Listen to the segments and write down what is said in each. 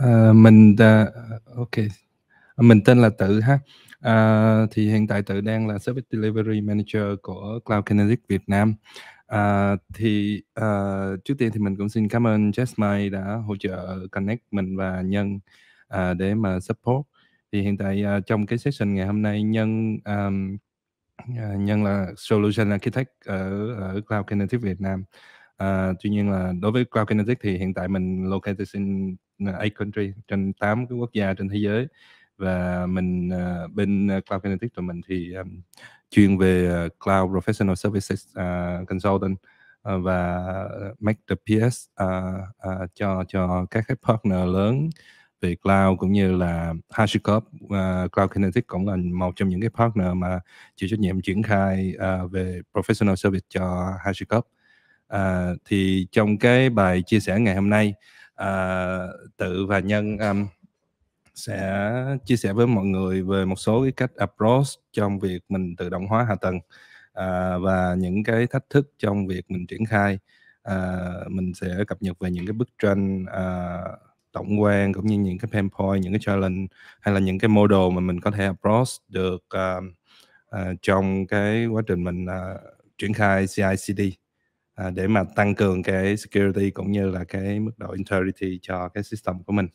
Ờ, mình à, ok mình tên là Tự ha à, thì hiện tại Tự đang là Service Delivery Manager của Cloud Kinetic Việt Nam à, thì à, trước tiên thì mình cũng xin cảm ơn Jasmine đã hỗ trợ connect mình và Nhân à, để mà support thì hiện tại à, trong cái session ngày hôm nay Nhân um, Nhân là Solution Architect ở, ở Cloud Kinetic Việt Nam À, tuy nhiên là đối với Cloud Kinetic thì hiện tại mình located in eight country trên 8 cái quốc gia trên thế giới và mình uh, bên à, cloud kinetic tụi mình thì um, chuyên về cloud professional services uh, consultant uh, và make the PS uh, uh, cho cho các cái partner lớn về cloud cũng như là HashiCorp uh, Cloud kinetic cũng là một trong những cái partner mà chịu trách nhiệm triển khai uh, về professional service cho HashiCorp. Uh, thì trong cái bài chia sẻ ngày hôm nay uh, tự và nhân um, sẽ chia sẻ với mọi người về một số cái cách approach trong việc mình tự động hóa hạ tầng uh, và những cái thách thức trong việc mình triển khai uh, mình sẽ cập nhật về những cái bức tranh uh, tổng quan cũng như những cái pain point những cái challenge hay là những cái model mà mình có thể approach được uh, uh, trong cái quá trình mình uh, triển khai cicd cd à, để mà tăng cường cái security cũng như là cái mức độ integrity cho cái system của mình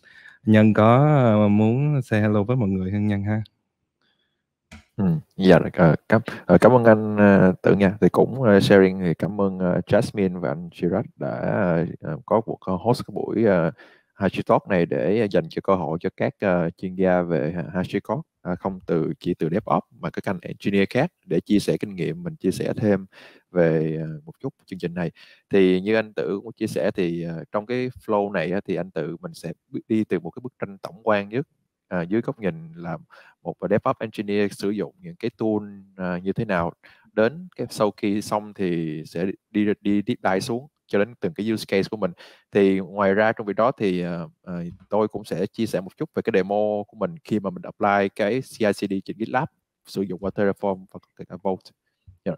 nhân có à, muốn say hello với mọi người hơn nhân ha Ừ, dạ uh, cảm uh, cảm ơn anh uh, ờ, tự nha thì cũng uh, sharing thì cảm ơn uh, Jasmine và anh Chirag đã uh, có cuộc uh, host cái buổi uh, HashiTalk này để ờ, dành cho cơ hội cho các uh, chuyên gia về HashiCorp uh, ờ, không từ chỉ từ DevOps mà các anh engineer khác để chia sẻ kinh nghiệm mình chia sẻ thêm về uh, một chút chương trình này thì như anh tự cũng chia sẻ thì uh, trong cái flow này uh, thì anh tự mình sẽ đi từ một cái bức tranh tổng quan nhất À, dưới góc nhìn là một DevOps engineer sử dụng những cái tool à, như thế nào đến cái sau khi xong thì sẽ đi đi deep dive xuống cho đến từng cái use case của mình thì ngoài ra trong việc đó thì uh, tôi cũng sẽ chia sẻ một chút về cái demo của mình khi mà mình apply cái CI/CD trên GitLab sử dụng qua Terraform và kể cả Vault. Yeah.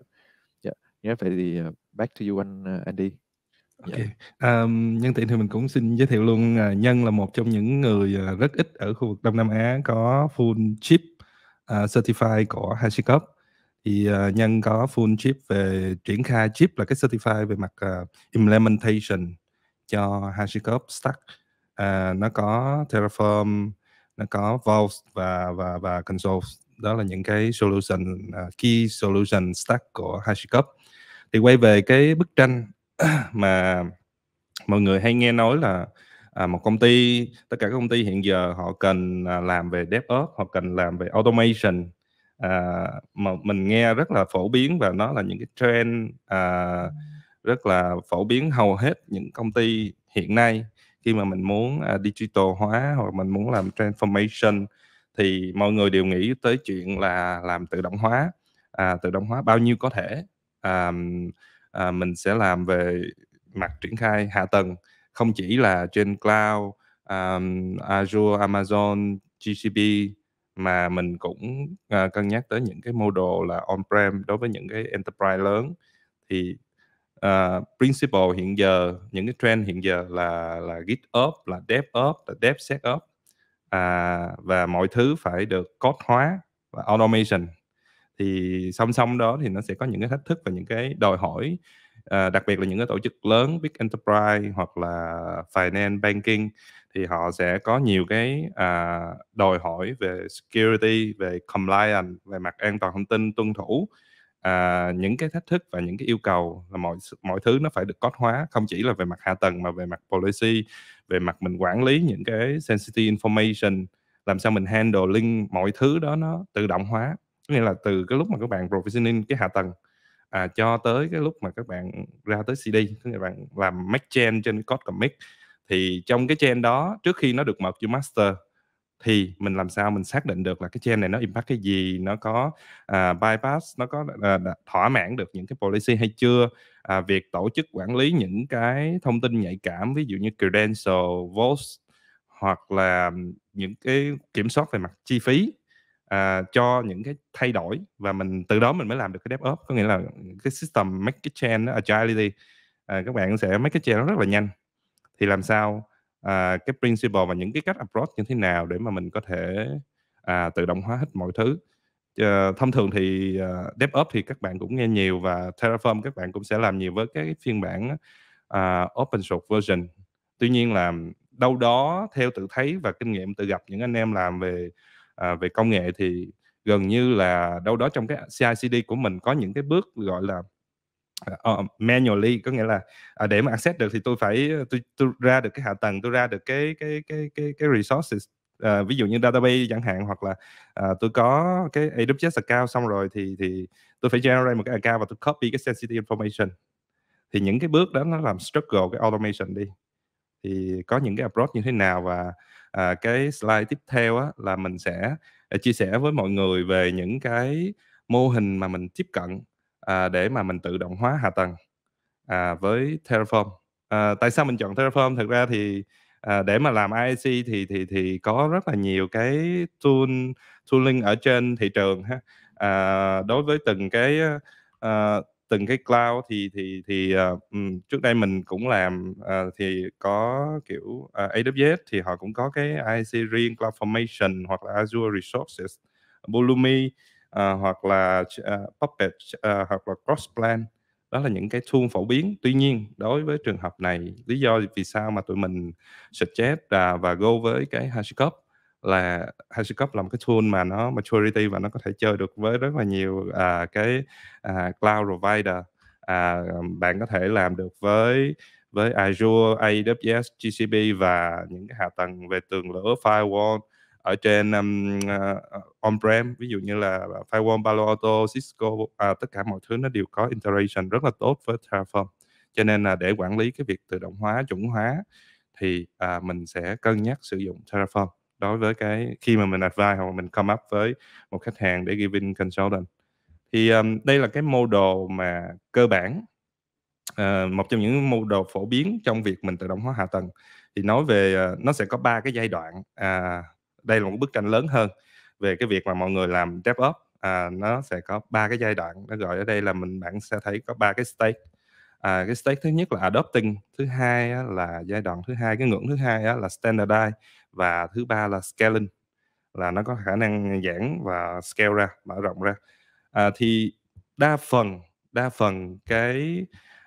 Yeah. Yeah, vậy thì uh, back to you anh uh, Andy. Dạ. Okay. Um, nhân tiện thì mình cũng xin giới thiệu luôn uh, Nhân là một trong những người uh, rất ít ở khu vực Đông Nam Á có full chip uh, certified của HashiCorp thì uh, nhân có full chip về triển khai chip là cái certify về mặt uh, implementation cho HashiCorp Stack uh, nó có Terraform nó có Vault và và và Console đó là những cái solution uh, key solution stack của HashiCorp thì quay về cái bức tranh mà mọi người hay nghe nói là à, một công ty tất cả các công ty hiện giờ họ cần à, làm về DevOps họ cần làm về automation à, mà mình nghe rất là phổ biến và nó là những cái trend à, rất là phổ biến hầu hết những công ty hiện nay khi mà mình muốn à, digital hóa hoặc mình muốn làm transformation thì mọi người đều nghĩ tới chuyện là làm tự động hóa à, tự động hóa bao nhiêu có thể à, à, mình sẽ làm về mặt triển khai hạ tầng không chỉ là trên cloud um, Azure, Amazon, GCP mà mình cũng, à, cân nhắc tới những cái model là on-prem đối với những cái enterprise lớn. Thì, ờ, principle hiện giờ, những cái trend hiện giờ là là GitOps, là DevOps, là DevSecOps, à, và mọi thứ phải được code hóa và automation. Thì song song đó thì nó sẽ có những cái thách thức và những cái đòi hỏi, ờ, đặc biệt là những cái tổ chức lớn, big enterprise hoặc là finance, banking thì họ sẽ có nhiều cái à, đòi hỏi về security về compliance về mặt an toàn thông tin tuân thủ à, những cái thách thức và những cái yêu cầu là mọi mọi thứ nó phải được code hóa không chỉ là về mặt hạ tầng mà về mặt policy về mặt mình quản lý những cái sensitive information làm sao mình handling mọi thứ đó nó tự động hóa nghĩa là từ cái lúc mà các bạn provisioning cái hạ tầng à, cho tới cái lúc mà các bạn ra tới CD các là bạn làm make chain trên code commit thì trong cái chain đó trước khi nó được mở cho master thì mình làm sao mình xác định được là cái chain này nó impact cái gì nó có uh, bypass nó có uh, thỏa mãn được những cái policy hay chưa uh, việc tổ chức quản lý những cái thông tin nhạy cảm ví dụ như credential votes hoặc là những cái kiểm soát về mặt chi phí uh, cho những cái thay đổi và mình từ đó mình mới làm được cái DevOps có nghĩa là cái system make cái chain nó agility uh, các bạn sẽ make cái chain nó rất là nhanh thì làm sao à, cái principle và những cái cách approach như thế nào để mà mình có thể à, tự động hóa hết mọi thứ à, thông thường thì à, DevOps thì các bạn cũng nghe nhiều và Terraform các bạn cũng sẽ làm nhiều với cái phiên bản à, open source version tuy nhiên là đâu đó theo tự thấy và kinh nghiệm tự gặp những anh em làm về à, về công nghệ thì gần như là đâu đó trong cái CI/CD của mình có những cái bước gọi là uh, manually có nghĩa là uh, để mà access được thì tôi phải ờ, tôi, tôi ra được cái hạ tầng tôi ra được cái cái cái cái cái resources uh, ví dụ như database chẳng hạn hoặc là uh, tôi có cái AWS account xong rồi thì thì tôi phải generate một cái account và tôi copy cái sensitive information thì những cái bước đó nó làm struggle cái automation đi thì có những cái approach như thế nào và à, cái slide tiếp theo á, là mình sẽ à, chia sẻ với mọi người về những cái mô hình mà mình tiếp cận à, để mà mình tự động hóa hạ tầng à, với Terraform. À, tại sao mình chọn Terraform? Thực ra thì à, để mà làm IAC thì thì thì có rất là nhiều cái tool tooling ở trên thị trường ha. À, đối với từng cái à, từng cái cloud thì thì thì uh, trước đây mình cũng làm uh, thì có kiểu uh, à, AWS thì họ cũng có cái IAC riêng CloudFormation hoặc là Azure Resources, Pulumi à, hoặc là à, Puppet à, hoặc là Crossplan đó là những cái tool phổ biến tuy nhiên đối với trường hợp này lý do vì sao mà tụi mình suggest và và go với cái HashiCorp là HashiCorp là một cái tool mà nó maturity và nó có thể chơi được với rất là nhiều à, cái à, cloud provider à, bạn có thể làm được với với Azure, AWS, GCP và những cái hạ tầng về tường lửa firewall ở trên um, uh, on-prem ví dụ như là firewall Palo Alto, Cisco à, tất cả mọi thứ nó đều có integration rất là tốt với Terraform cho nên là để quản lý cái việc tự động hóa chuẩn hóa thì à, mình sẽ cân nhắc sử dụng Terraform đối với cái khi mà mình advise hoặc mình come up với một khách hàng để giving consultant thì um, đây là cái mô đồ mà cơ bản uh, một trong những mô đồ phổ biến trong việc mình tự động hóa hạ tầng thì nói về uh, nó sẽ có ba cái giai đoạn uh, đây là một bức tranh lớn hơn về cái việc mà mọi người làm DevOps à, nó sẽ có ba cái giai đoạn nó gọi ở đây là mình bạn sẽ thấy có ba cái stage à, cái stage thứ nhất là adopting thứ hai là giai đoạn thứ hai cái ngưỡng thứ hai là standardize và thứ ba là scaling là nó có khả năng giãn và scale ra mở rộng ra à, thì đa phần đa phần cái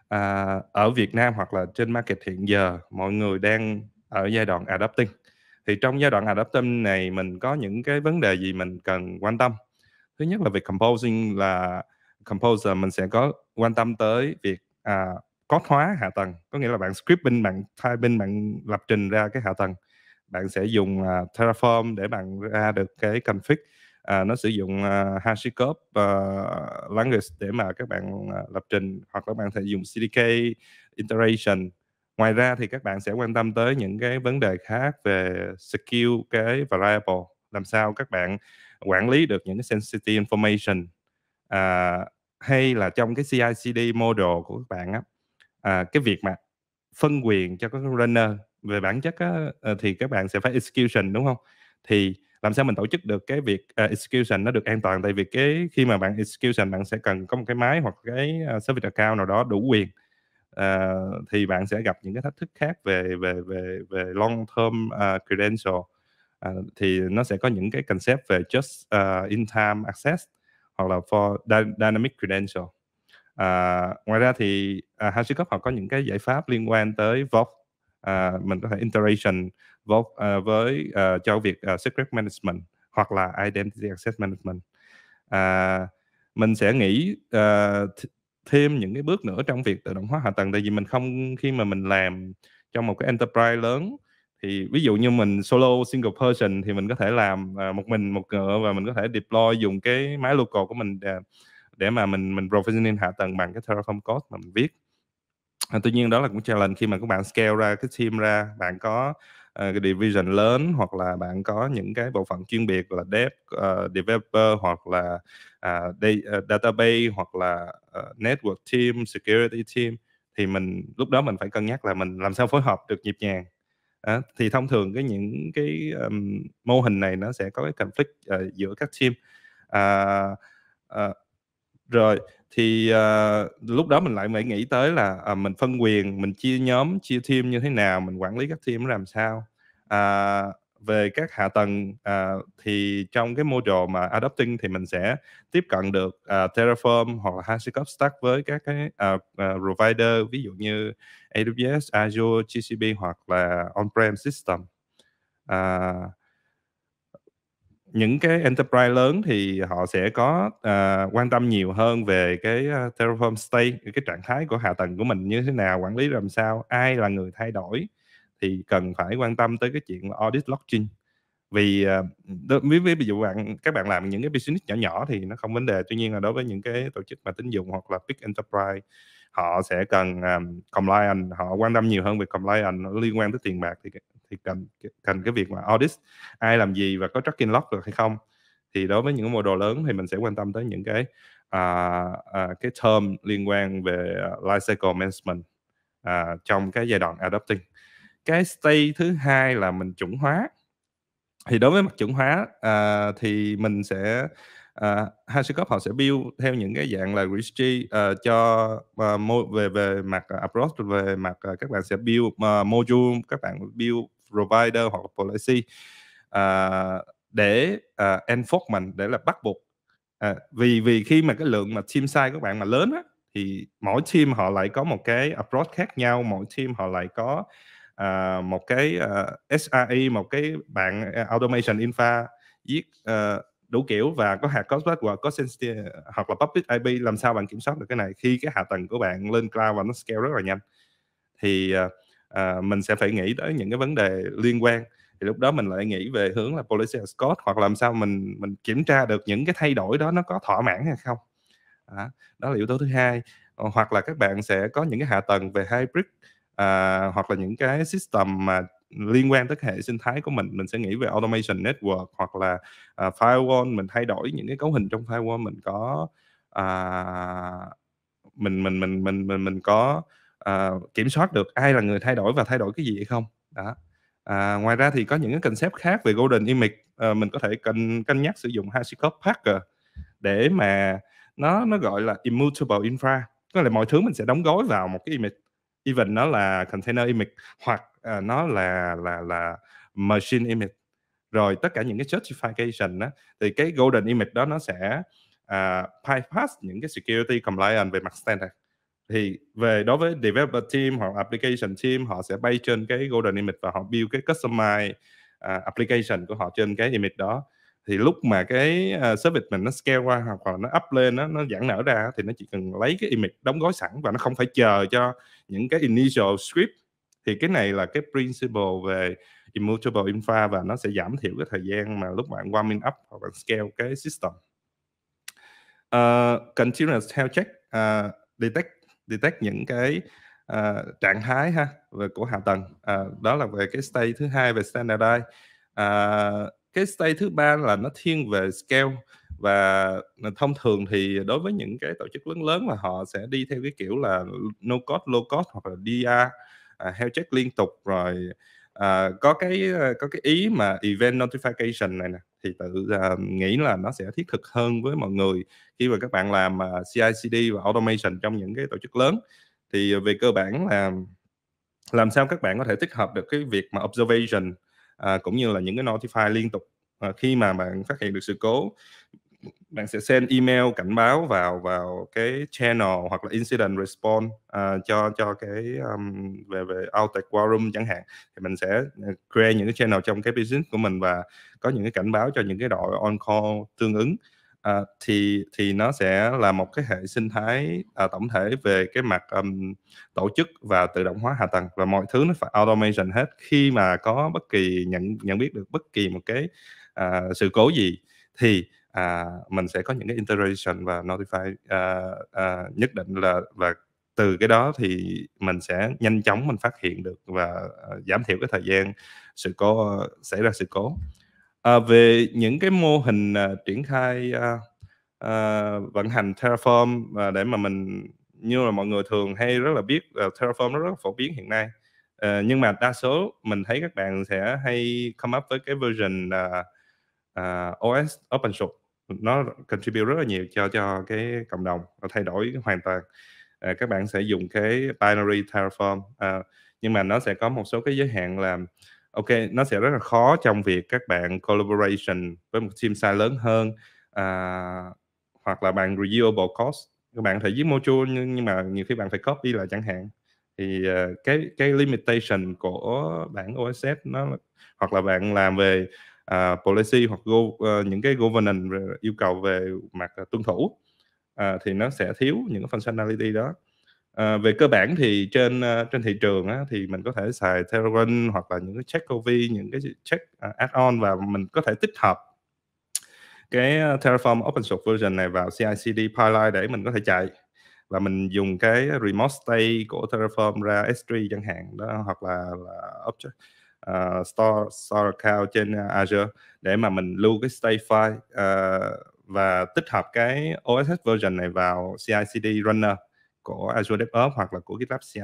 à, ở Việt Nam hoặc là trên market hiện giờ mọi người đang ở giai đoạn adopting thì trong giai đoạn adaptation này mình có những cái vấn đề gì mình cần quan tâm thứ nhất là việc composing là composer mình sẽ có quan tâm tới việc à, code hóa hạ tầng có nghĩa là bạn scripting bạn typing bạn lập trình ra cái hạ tầng bạn sẽ dùng uh, Terraform để bạn ra được cái config uh, nó sử dụng uh, HashiCorp uh, language để mà các bạn uh, lập trình hoặc các bạn thể dùng CDK iteration ngoài ra thì các bạn sẽ quan tâm tới những cái vấn đề khác về skill cái variable làm sao các bạn quản lý được những cái sensitive information à, hay là trong cái CI/CD model của các bạn á à, cái việc mà phân quyền cho các runner về bản chất á, ờ, thì các bạn sẽ phải execution đúng không thì làm sao mình tổ chức được cái việc uh, execution nó được an toàn tại vì cái khi mà bạn execution bạn sẽ cần có một cái máy hoặc cái uh, service account nào đó đủ quyền à, thì bạn sẽ gặp những cái thách thức khác về về về về long term uh, credential à, thì nó sẽ có những cái concept về just uh, in time access hoặc là for dynamic credential à, ngoài ra thì à, HashiCorp họ có những cái giải pháp liên quan tới vault à, mình có thể integration vault à, với à, cho việc à, secret management hoặc là identity access management à, mình sẽ nghĩ uh, thêm những cái bước nữa trong việc tự động hóa hạ tầng tại vì mình không khi mà mình làm trong một cái enterprise lớn thì ví dụ như mình solo single person thì mình có thể làm à, một mình một ngựa và mình có thể deploy dùng cái máy local của mình để, để mà mình mình provisioning hạ tầng bằng cái Terraform code mà mình viết. À, tuy nhiên đó là cũng challenge khi mà các bạn scale ra cái team ra, bạn có Ờ, cái division lớn hoặc là bạn có những cái bộ phận chuyên biệt là dev uh, developer hoặc là uh, de- uh, database hoặc là uh, network team security team thì mình lúc đó mình phải cân nhắc là mình làm sao phối hợp được nhịp nhàng À, thì thông thường cái những cái um, mô hình này nó sẽ có cái conflict uh, giữa các team à, à, rồi thì uh, lúc đó mình lại phải nghĩ tới là uh, mình phân quyền mình chia nhóm chia team như thế nào mình quản lý các team làm sao uh, về các hạ tầng uh, thì trong cái module mà adopting thì mình sẽ tiếp cận được uh, Terraform hoặc là Hashicorp Stack với các cái uh, uh, provider ví dụ như AWS, Azure, GCP hoặc là on-prem system. Uh, những cái enterprise lớn thì họ sẽ có uh, quan tâm nhiều hơn về cái uh, Terraform state cái trạng thái của hạ tầng của mình như thế nào quản lý làm sao ai là người thay đổi thì cần phải quan tâm tới cái chuyện audit logging. vì uh, ví, ví, ví dụ bạn các bạn làm những cái business nhỏ nhỏ thì nó không vấn đề tuy nhiên là đối với những cái tổ chức mà tín dụng hoặc là big enterprise họ sẽ cần um, compliance họ quan tâm nhiều hơn về compliance liên quan tới tiền bạc thì thì cần cần cái việc mà audit ai làm gì và có tracking log được hay không thì đối với những mô đồ lớn thì mình sẽ quan tâm tới những cái à, à, cái term liên quan về à, lifecycle management à, trong cái giai đoạn adopting cái stage thứ hai là mình chuẩn hóa thì đối với mặt chuẩn hóa à, thì mình sẽ à, Hashicorp họ sẽ build theo những cái dạng là registry à, cho à, về về mặt approach à, về mặt à, các bạn sẽ build à, module các bạn build provider hoặc policy uh, để uh, enforcement để là bắt buộc uh, vì vì khi mà cái lượng mà team size các bạn mà lớn á, thì mỗi team họ lại có một cái approach khác nhau mỗi team họ lại có uh, một cái uh, SRE một cái bạn automation infra viết uh, đủ kiểu và có hạt có password có sensitive hoặc là public IP làm sao bạn kiểm soát được cái này khi cái hạ tầng của bạn lên cloud và nó scale rất là nhanh thì uh, à, mình sẽ phải nghĩ tới những cái vấn đề liên quan thì lúc đó mình lại nghĩ về hướng là policy as code hoặc làm sao mình mình kiểm tra được những cái thay đổi đó nó có thỏa mãn hay không à, đó là yếu tố thứ hai ờ, hoặc là các bạn sẽ có những cái hạ tầng về hybrid à, hoặc là những cái system mà liên quan tới hệ sinh thái của mình mình sẽ nghĩ về automation network hoặc là uh, firewall mình thay đổi những cái cấu hình trong firewall mình có uh, mình mình mình mình mình mình có uh, kiểm soát được ai là người thay đổi và thay đổi cái gì hay không đó à, ngoài ra thì có những cái concept khác về golden image uh, mình có thể cân cân nhắc sử dụng hashicorp packer để mà nó nó gọi là immutable infra có là mọi thứ mình sẽ đóng gói vào một cái image even nó là container image hoặc uh, nó là là là machine image rồi tất cả những cái justification đó, thì cái golden image đó nó sẽ uh, bypass những cái security compliance về mặt standard thì về đối với developer team hoặc application team họ sẽ bay trên cái golden image và họ build cái customize uh, application của họ trên cái image đó thì lúc mà cái uh, service mình nó scale qua hoặc là nó up lên nó nó giãn nở ra thì nó chỉ cần lấy cái image đóng gói sẵn và nó không phải chờ cho những cái initial script thì cái này là cái principle về immutable infra và nó sẽ giảm thiểu cái thời gian mà lúc bạn warming up hoặc bạn scale cái system uh, continuous health check uh, detect detect những cái uh, trạng thái ha về của hạ tầng uh, đó là về cái state thứ hai về standardize uh, ờ, cái state thứ ba là nó thiên về scale và thông thường thì đối với những cái tổ chức lớn lớn mà họ sẽ đi theo cái kiểu là no cost low cost hoặc là DR uh, à, health check liên tục rồi à, có cái ờ, có cái ý mà event notification này nè thì tự uh, nghĩ là nó sẽ thiết thực hơn với mọi người khi mà các bạn làm uh, CI/CD và automation trong những cái tổ chức lớn thì về cơ bản là làm sao các bạn có thể tích hợp được cái việc mà observation uh, cũng như là những cái notify liên tục uh, khi mà bạn phát hiện được sự cố bạn sẽ send email cảnh báo vào vào cái channel hoặc là incident response uh, cho cho cái um, về về outage room chẳng hạn thì mình sẽ à, create những cái channel trong cái business của mình và có những cái cảnh báo cho những cái đội on call tương ứng uh, thì thì nó sẽ là một cái hệ sinh thái uh, tổng thể về cái mặt um, tổ chức và tự động hóa hạ tầng và mọi thứ nó phải automation hết khi mà có bất kỳ nhận nhận biết được bất kỳ một cái uh, sự cố gì thì à, mình sẽ có những cái interaction và notify à, à, nhất định là và từ cái đó thì mình sẽ nhanh chóng mình phát hiện được và à, giảm thiểu cái thời gian sự cố xảy ra sự cố à, về những cái mô hình à, triển khai à, à, vận hành Terraform và để mà mình như là mọi người thường hay rất là biết uh, Terraform nó rất là phổ biến hiện nay uh, nhưng mà đa số mình thấy các bạn sẽ hay come up với cái version uh, à, uh, OS open source nó contribute rất là nhiều cho cho cái cộng đồng nó thay đổi hoàn toàn à, các bạn sẽ dùng cái binary terraform à, nhưng mà nó sẽ có một số cái giới hạn là ok nó sẽ rất là khó trong việc các bạn collaboration với một team size lớn hơn à, hoặc là bạn reusable cost các bạn có thể viết module nhưng, nhưng mà nhiều khi bạn phải copy lại chẳng hạn thì uh, cái cái limitation của bản OSS nó hoặc là bạn làm về uh, policy hoặc go, uh, ờ, những cái governance yêu cầu về mặt ờ, tuân thủ uh, thì nó sẽ thiếu những cái functionality đó uh, về cơ bản thì trên uh, trên thị trường á, thì mình có thể xài Terrain hoặc là những cái check copy những cái check uh, add-on và mình có thể tích hợp cái Terraform open source version này vào CI/CD pipeline để mình có thể chạy và mình dùng cái remote state của Terraform ra S3 e chẳng hạn đó hoặc là, là object uh, store store account trên ờ, Azure để mà mình lưu cái state file uh, và tích hợp cái OSS version này vào CI/CD runner của Azure DevOps hoặc là của GitLab CI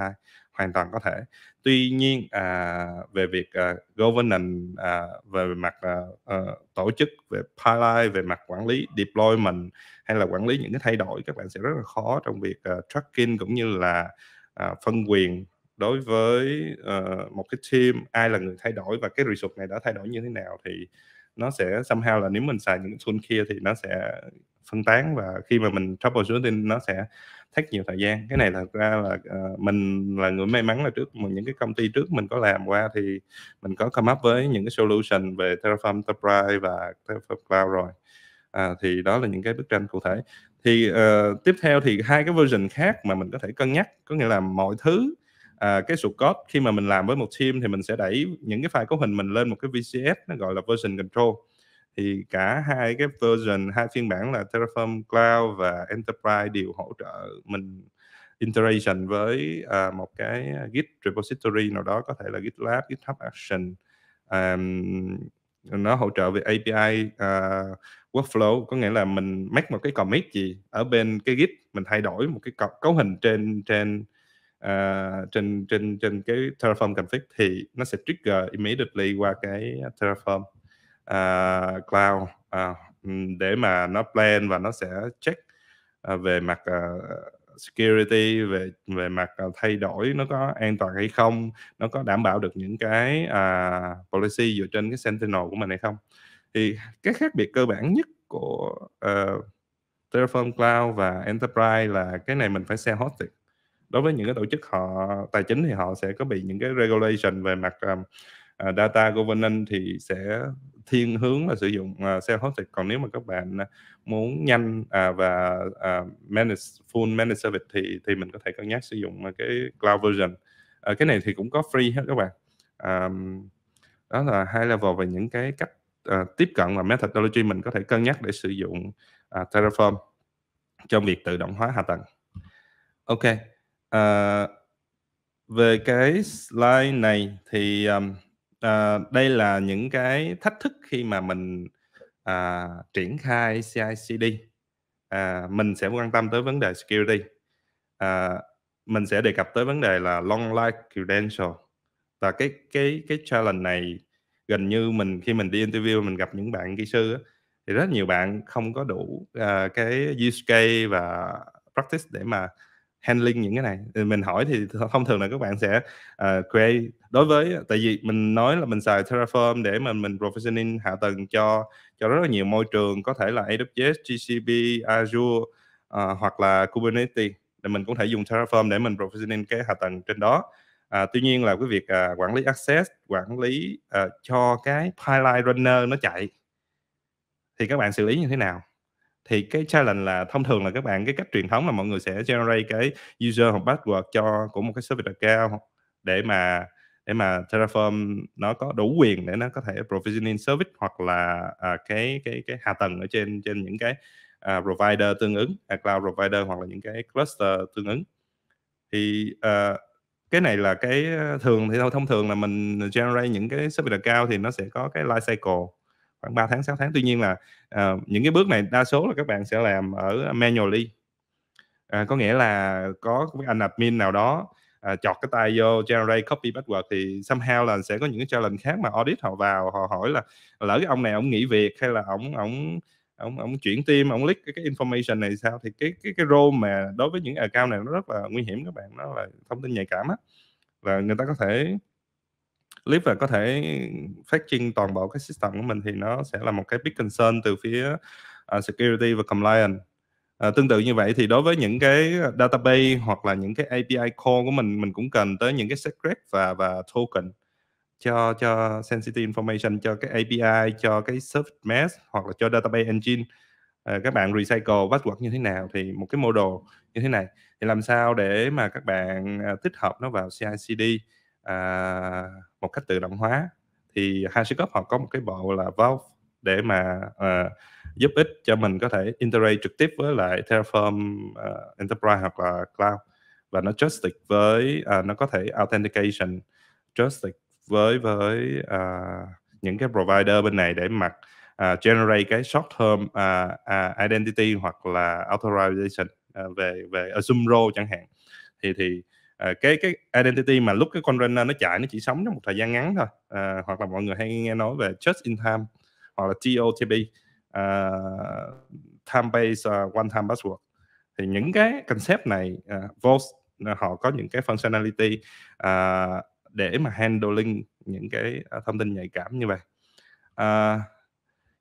hoàn toàn có thể. Tuy nhiên à, về việc à, governance à, về mặt à, à, tổ chức về pipeline về mặt quản lý deployment hay là quản lý những cái thay đổi các bạn sẽ rất là khó trong việc à, tracking cũng như là à, phân quyền đối với uh, một cái team ai là người thay đổi và cái result này đã thay đổi như thế nào thì nó sẽ somehow là nếu mình xài những tool kia thì nó sẽ phân tán và khi mà mình troubleshooting nó sẽ thách nhiều thời gian cái này thật ra là uh, mình là người may mắn là trước một những cái công ty trước mình có làm qua thì mình có come up với những cái solution về Terraform Enterprise và Terraform Cloud rồi à, thì đó là những cái bức tranh cụ thể thì uh, tiếp theo thì hai cái version khác mà mình có thể cân nhắc có nghĩa là mọi thứ à, cái code khi mà mình làm với một team thì mình sẽ đẩy những cái file cấu hình mình lên một cái VCS nó gọi là version control thì cả hai cái version hai phiên bản là Terraform Cloud và Enterprise đều hỗ trợ mình integration với uh, một cái Git repository nào đó có thể là GitLab, GitHub Action um, nó hỗ trợ về API uh, à, workflow có nghĩa là mình make một cái commit gì ở bên cái Git mình thay đổi một cái cấu hình trên trên uh, trên trên trên cái Terraform config thì nó sẽ trigger immediately qua cái Terraform uh, cloud uh, để mà nó plan và nó sẽ check uh, về mặt uh, security về về mặt uh, thay đổi nó có an toàn hay không nó có đảm bảo được những cái uh, policy dựa trên cái sentinel của mình hay không thì cái khác biệt cơ bản nhất của uh, Terraform Cloud và Enterprise là cái này mình phải self hosting đối với những cái tổ chức họ tài chính thì họ sẽ có bị những cái regulation về mặt um, uh, data governance thì sẽ thiên hướng là sử dụng uh, ờ, self hosted còn nếu mà các bạn muốn nhanh uh, và uh, manage full managed service thì thì mình có thể cân nhắc sử dụng cái cloud version uh, cái này thì cũng có free hết các bạn um, đó là hai level về những cái cách uh, tiếp cận và methodology mình có thể cân nhắc để sử dụng uh, Terraform trong việc tự động hóa hạ tầng ok À, về cái slide này thì à, đây là những cái thách thức khi mà mình à, triển khai CI/CD. À, mình sẽ quan tâm tới vấn đề security. À, mình sẽ đề cập tới vấn đề là long life credential và cái cái cái challenge này gần như mình khi mình đi interview mình gặp những bạn kỹ sư á, thì rất nhiều bạn không có đủ uh, cái use case và practice để mà handling những cái này mình hỏi thì thông thường là các bạn sẽ ờ, uh, create đối với tại vì mình nói là mình xài Terraform để mà mình provisioning hạ tầng cho cho rất là nhiều môi trường có thể là AWS, GCP, Azure uh, hoặc là Kubernetes thì mình cũng thể dùng Terraform để mình provisioning cái hạ tầng trên đó À, tuy nhiên là cái việc à, quản lý access, quản lý à, cho cái pipeline runner nó chạy thì các bạn xử lý như thế nào? thì cái challenge là thông thường là các bạn cái cách truyền thống là mọi người sẽ generate cái user hoặc password cho của một cái service account để mà để mà Terraform nó có đủ quyền để nó có thể provisioning service hoặc là à, cái cái cái hạ tầng ở trên trên những cái à, provider tương ứng, à, cloud provider hoặc là những cái cluster tương ứng. Thì à, cái này là cái à, thường thì thông thường là mình generate những cái service account thì nó sẽ có cái life cycle khoảng 3 tháng 6 tháng tuy nhiên là uh, những cái bước này đa số là các bạn sẽ làm ở manually à, có nghĩa là có cái anh admin nào đó à, chọt cái tay vô generate copy password thì somehow là sẽ có những cái challenge khác mà audit họ vào họ hỏi là lỡ cái ông này ông nghỉ việc hay là ông ông ông ông chuyển team ông leak cái, cái information này sao thì cái cái cái role mà đối với những account này nó rất là nguy hiểm các bạn nó là thông tin nhạy cảm á và người ta có thể và có thể phát triển toàn bộ cái system của mình thì nó sẽ là một cái big concern từ phía uh, security và compliance. À, tương tự như vậy thì đối với những cái database hoặc là những cái API call của mình mình cũng cần tới những cái secret và và token cho cho sensitive information cho cái API cho cái service mesh hoặc là cho database engine à, các bạn recycle bắt quật như thế nào thì một cái model như thế này thì làm sao để mà các bạn à, tích hợp nó vào CI/CD à, một cách tự động hóa thì HashiCorp họ có một cái bộ là Valve để mà uh, giúp ích cho mình có thể integrate trực tiếp với lại Terraform uh, Enterprise hoặc là Cloud và nó trusted với uh, nó có thể authentication trusted với với uh, những cái provider bên này để mặc uh, à, generate cái short term uh, uh, identity hoặc là authorization uh, về về assume role chẳng hạn thì thì Ờ, cái cái identity mà lúc cái con runner nó chạy nó chỉ sống trong một thời gian ngắn thôi à, hoặc là mọi người hay nghe nói về just in time hoặc là TOTP uh, ờ, time based uh, one time password thì những cái concept này uh, Vox họ có những cái functionality uh, để mà handling những cái thông tin nhạy cảm như vậy uh,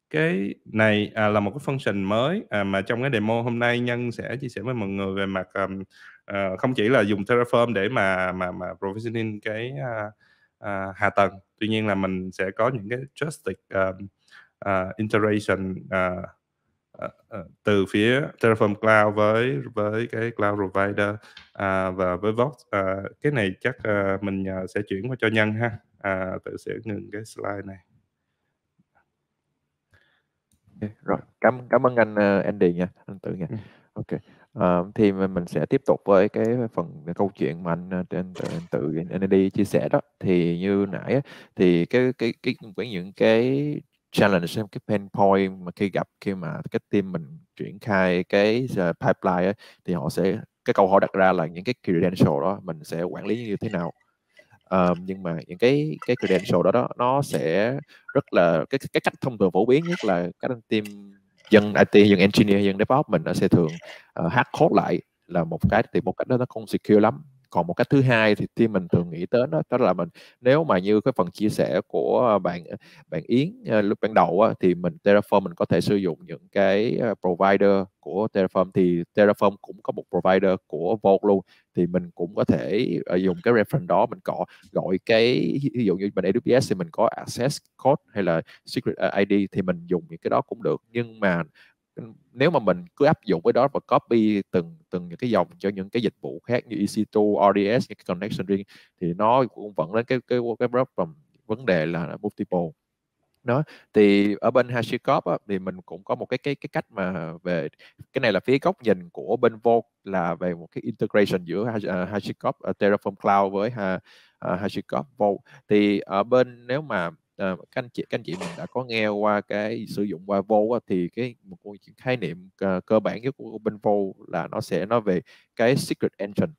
cái này à, là một cái function mới à, mà trong cái demo hôm nay nhân sẽ chia sẻ với mọi người về mặt um, Ờ, không chỉ là dùng Terraform để mà mà mà provisioning cái uh, uh, hạ tầng tuy nhiên là mình sẽ có những cái trusted um, ờ, uh, ờ, interaction uh, uh, uh, từ phía Terraform Cloud với với cái cloud provider uh, và với Vox uh, cái này chắc uh, mình uh, sẽ chuyển qua cho nhân ha uh, tự sẽ ngừng cái slide này rồi cảm cảm ơn anh uh, Andy nha anh tự nha ừ. ok À, thì mình sẽ tiếp tục với cái phần cái câu chuyện mà anh ờ, trên anh tự anh đi chia sẻ đó thì như nãy thì cái cái cái với những cái challenge cái pain point mà khi gặp khi mà cái team mình triển khai cái ờ, pipeline á, thì họ sẽ cái câu hỏi đặt ra là những cái credential đó mình sẽ quản lý như thế nào um, nhưng mà những cái cái credential đó đó nó sẽ rất là cái cái cách thông thường phổ biến nhất là các team dân IT dân engineer dân DevOps mình nó sẽ thường uh, ờ, hát code lại là một cái thì một cách đó nó không secure lắm còn một cách thứ hai thì team mình thường nghĩ tới đó, đó là mình nếu mà như cái phần chia sẻ của bạn bạn Yến ờ, lúc ban đầu á, thì mình Terraform mình có thể sử dụng những cái ờ, provider của Terraform thì Terraform cũng có một provider của Vault luôn thì mình cũng có thể ờ, dùng cái reference đó mình cọ gọi cái ví dụ như mình AWS thì mình có access code hay là secret ID thì mình dùng những cái đó cũng được nhưng mà nếu mà mình cứ áp dụng cái đó và copy từng từng những cái dòng cho những cái dịch vụ khác như EC2, RDS, những cái connection riêng thì nó cũng vẫn đến cái cái cái problem vấn đề là multiple nó thì ở bên HashiCorp á, thì mình cũng có một cái cái cái cách mà về cái này là phía góc nhìn của bên Volt là về một cái integration giữa à, HashiCorp à, Terraform Cloud với à, Hashicorp Vault thì ở bên nếu mà Ờ, các anh chị các anh chị mình đã có nghe qua cái sử dụng qua vô thì cái một khái niệm uh, cơ bản nhất của bên vô là nó sẽ nói về cái secret engine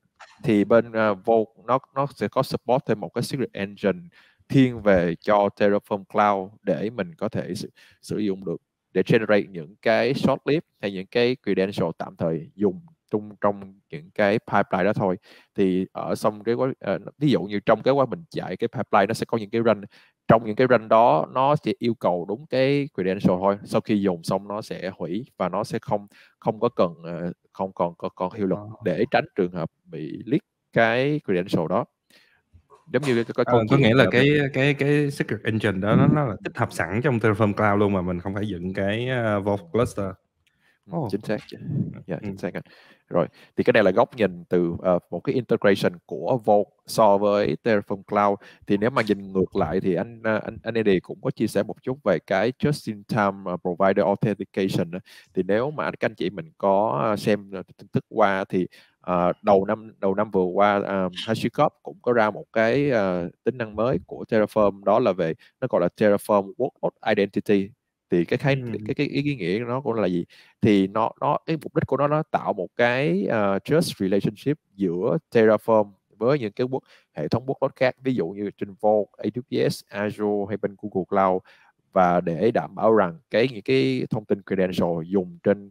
thì bên uh, vô nó nó sẽ có support thêm một cái secret engine thiên về cho Terraform Cloud để mình có thể sử, sử dụng được để generate những cái short clip hay những cái credential tạm thời dùng trong trong những cái pipeline đó thôi thì ở xong cái quá uh, ví dụ như trong cái quá mình chạy cái pipeline nó sẽ có những cái run trong những cái range đó nó sẽ yêu cầu đúng cái credential thôi sau khi dùng xong nó sẽ hủy và nó sẽ không không có cần ờ, không còn có còn hiệu lực ờ. để tránh trường hợp bị leak cái credential đó giống như cái, cái ờ, có nghĩa là, cái cái cái secret engine đó nó, nó là tích hợp sẵn trong Terraform Cloud luôn mà mình không phải dựng cái uh, Vault cluster oh. chính xác yeah, chính xác dạ, rồi thì cái này là góc nhìn từ uh, một cái integration của Vault so với Terraform Cloud thì nếu mà nhìn ngược lại thì anh ờ, anh anh Eddie cũng có chia sẻ một chút về cái just in time ờ, provider authentication thì nếu mà các anh chị mình có xem tin tức qua thì uh, đầu năm đầu năm vừa qua um, HashiCorp cũng có ra một cái uh, tính năng mới của Terraform đó là về nó gọi là Terraform Workload Identity thì cái khái ừ. cái, cái ý nghĩa của nó cũng là gì thì nó nó cái mục đích của nó nó tạo một cái uh, trust relationship giữa Terraform với những cái quốc, hệ thống workload khác ví dụ như trên Vault, AWS, Azure hay bên Google Cloud và để đảm bảo rằng cái những cái thông tin credential dùng trên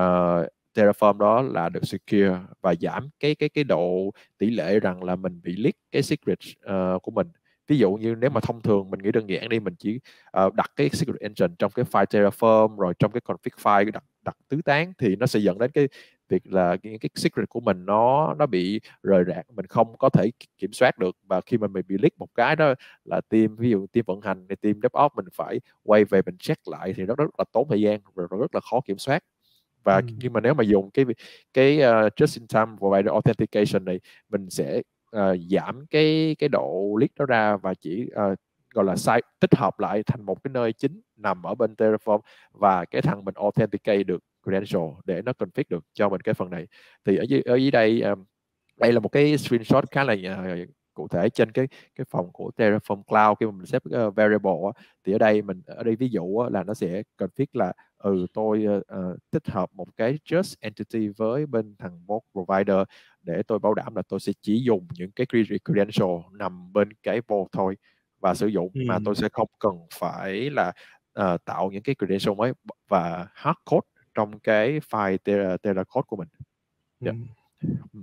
uh, Terraform đó là được secure và giảm cái cái cái độ tỷ lệ rằng là mình bị leak cái secret uh, của mình ví dụ như nếu mà thông thường mình nghĩ đơn giản đi mình chỉ uh, đặt cái secret engine trong cái file terraform rồi trong cái config file đặt đặt tứ tán thì nó sẽ dẫn đến cái việc là những cái secret của mình nó nó bị rời rạc mình không có thể kiểm soát được và khi mà mình bị leak một cái đó là team ví dụ team vận hành thì team DevOps mình phải quay về mình check lại thì nó rất, rất là tốn thời gian và rất là khó kiểm soát và ừ. nhưng mà nếu mà dùng cái cái uh, just in time provider authentication này mình sẽ Ờ, giảm cái cái độ leak đó ra và chỉ uh, gọi là sai tích hợp lại thành một cái nơi chính nằm ở bên Terraform và cái thằng mình authenticate được credential để nó config được cho mình cái phần này thì ở dưới ở dưới đây um, đây là một cái screenshot khá là uh, cụ thể trên cái cái phòng của Terraform Cloud khi mà mình xếp uh, variable thì ở đây mình ở đây ví dụ là nó sẽ config là ừ tôi uh, tích hợp một cái just entity với bên thằng vault provider để tôi bảo đảm là tôi sẽ chỉ dùng những cái credential nằm bên cái vault thôi và sử dụng ừ. mà tôi sẽ không cần phải là uh, tạo những cái credential mới và hard code trong cái file Terra, Terra code của mình. Yeah. Ừ. Dạ. ừ.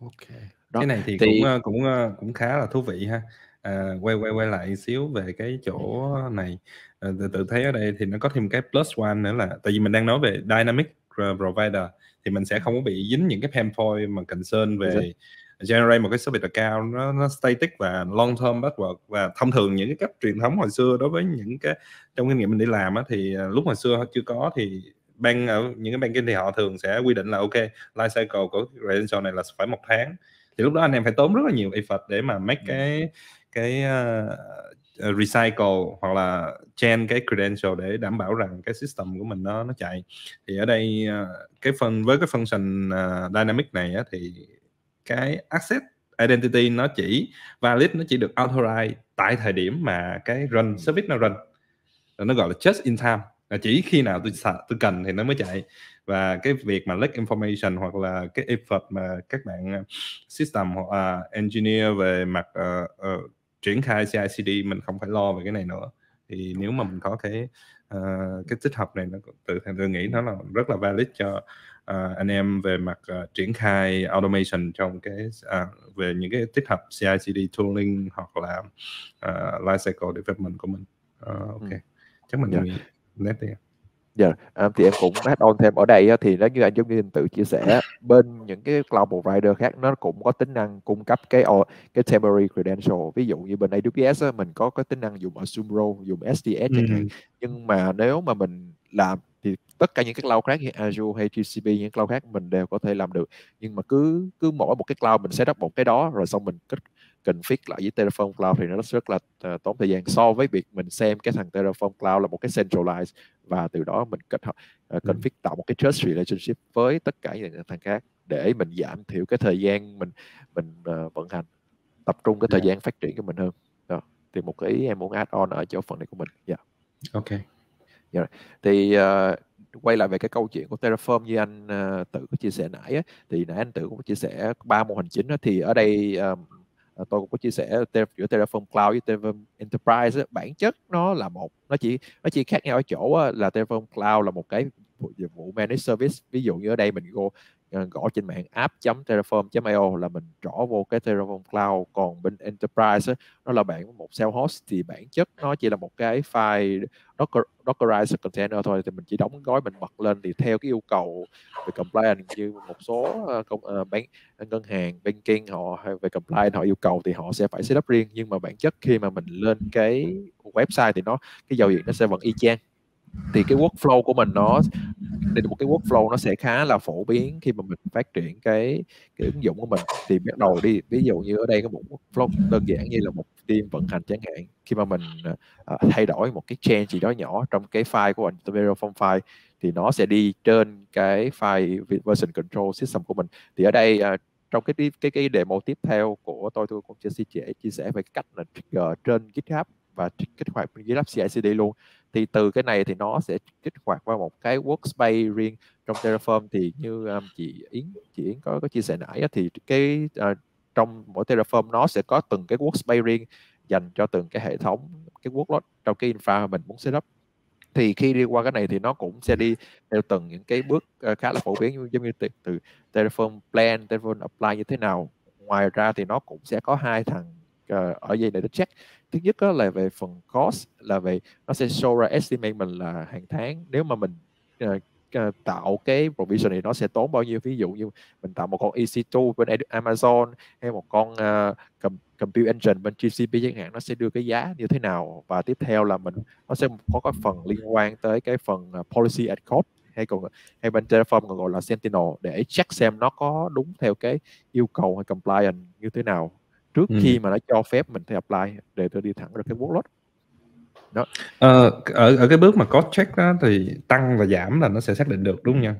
Ok. Đó. Cái này thì, thì cũng cũng cũng khá là thú vị ha à, quay quay quay lại xíu về cái chỗ ừ. này à, ờ, tự, thấy ở đây thì nó có thêm cái plus one nữa là tại vì mình đang nói về dynamic provider thì mình sẽ ừ. không có bị dính những cái pamphoi mà concern về generate một cái số beta cao nó, nó static và long term backward và thông thường những cái cách truyền thống hồi xưa đối với những cái trong kinh nghiệm mình đi làm á, thì à, lúc hồi xưa chưa có thì ban ở những cái ban kinh thì họ thường sẽ quy định là ok life cycle của credential này là phải một tháng thì lúc đó anh em phải tốn rất là nhiều effort để mà make ừ. cái cái uh, recycle hoặc là chain cái credential để đảm bảo rằng cái system của mình nó nó chạy thì ở đây uh, cái phần với cái function uh, dynamic này á, thì cái asset identity nó chỉ valid nó chỉ được authorize tại thời điểm mà cái run ừ. service nó run nó gọi là just in time là chỉ khi nào tôi tôi cần thì nó mới chạy và cái việc mà leak information hoặc là cái effort mà các bạn system hoặc là engineer về mặt uh, uh, triển khai CI/CD mình không phải lo về cái này nữa thì nếu mà mình có cái uh, cái tích hợp này nó tự tôi nghĩ nó là rất là valid cho uh, anh em về mặt uh, triển khai automation trong cái uh, về những cái tích hợp CI/CD tooling hoặc là uh, lifecycle development của mình uh, ok ừ. chắc mình yeah. Dạ. nét đi Dạ, yeah. thì em cũng add on thêm ở đây thì nếu như anh Dung Linh tự chia sẻ bên những cái cloud provider khác nó cũng có tính năng cung cấp cái cái temporary credential ví dụ như bên AWS mình có cái tính năng dùng assume role dùng SDS chẳng ừ. hạn nhưng mà nếu mà mình làm thì tất cả những cái cloud khác như Azure hay GCP những cloud khác mình đều có thể làm được nhưng mà cứ cứ mỗi một cái cloud mình sẽ setup một cái đó rồi xong mình kết config lại với Terraform Cloud thì nó rất là ờ, tốn thời gian so với việc mình xem cái thằng Terraform Cloud là một cái centralized và từ đó mình kết hợp ờ, ừ. config tạo một cái trust relationship với tất cả những thằng khác để mình giảm thiểu cái thời gian mình mình ờ, vận hành tập trung cái thời yeah. gian phát triển của mình hơn đó. thì một cái ý em muốn add on ở chỗ phần này của mình dạ yeah. ok yeah. Dạ. thì uh, quay lại về cái câu chuyện của Terraform như anh uh, tự có chia sẻ nãy á, thì nãy anh tự cũng chia sẻ ba mô hình chính á, thì ở đây um, Ờ, tôi cũng có chia sẻ giữa Terraform Cloud với Terraform Enterprise bản chất nó là một nó chỉ nó chỉ khác nhau ở chỗ là Terraform Cloud là một cái dịch vụ managed service ví dụ như ở đây mình go Ờ, gõ trên mạng app.terraform.io là mình rõ vô cái Terraform Cloud còn bên Enterprise nó là bạn một self host thì bản chất nó chỉ là một cái file Docker, dockerized container thôi thì mình chỉ đóng gói mình bật lên thì theo cái yêu cầu về compliance như một số ờ, công, uh, bán, ngân hàng banking họ về compliance họ yêu cầu thì họ sẽ phải setup riêng nhưng mà bản chất khi mà mình lên cái website thì nó cái giao diện nó sẽ vẫn y chang thì cái workflow của mình nó thì một cái workflow nó sẽ khá là phổ biến khi mà mình phát triển cái cái ứng dụng của mình thì bắt đầu đi ví dụ như ở đây có một workflow đơn giản như là một team vận hành chẳng hạn khi mà mình uh, thay đổi một cái change gì đó nhỏ trong cái file của mình form file thì nó sẽ đi trên cái file version control system của mình thì ở đây uh, trong cái cái cái demo tiếp theo của tôi tôi cũng sẽ chia sẻ chia sẻ về cách là trigger trên GitHub và kích hoạt GitHub CI/CD luôn thì từ cái này thì nó sẽ kích hoạt qua một cái workspace riêng trong Terraform thì như um, chị Yến chị Yến có có chia sẻ nãy thì cái uh, trong mỗi Terraform nó sẽ có từng cái workspace riêng dành cho từng cái hệ thống cái workload trong cái infra mình muốn setup thì khi đi qua cái này thì nó cũng sẽ đi theo từng những cái bước ờ, khá là phổ biến giống như từ, từ Terraform plan, Terraform apply như thế nào. Ngoài ra thì nó cũng sẽ có hai thằng Ờ, ở dây này nó check thứ nhất đó là về phần cost là về nó sẽ show ra estimate mình là hàng tháng nếu mà mình uh, uh, tạo cái provision thì nó sẽ tốn bao nhiêu ví dụ như mình tạo một con EC2 bên Amazon hay một con uh, compute engine bên GCP chẳng hạn nó sẽ đưa cái giá như thế nào và tiếp theo là mình nó sẽ có cái phần liên quan tới cái phần uh, policy at code hay còn hay bên Terraform còn gọi là Sentinel để check xem nó có đúng theo cái yêu cầu hay compliant như thế nào trước ừ. khi mà nó cho phép mình phải apply để tôi đi thẳng được cái workload đó ờ, ở ở cái bước mà code check đó thì tăng và giảm là nó sẽ xác định được đúng không nha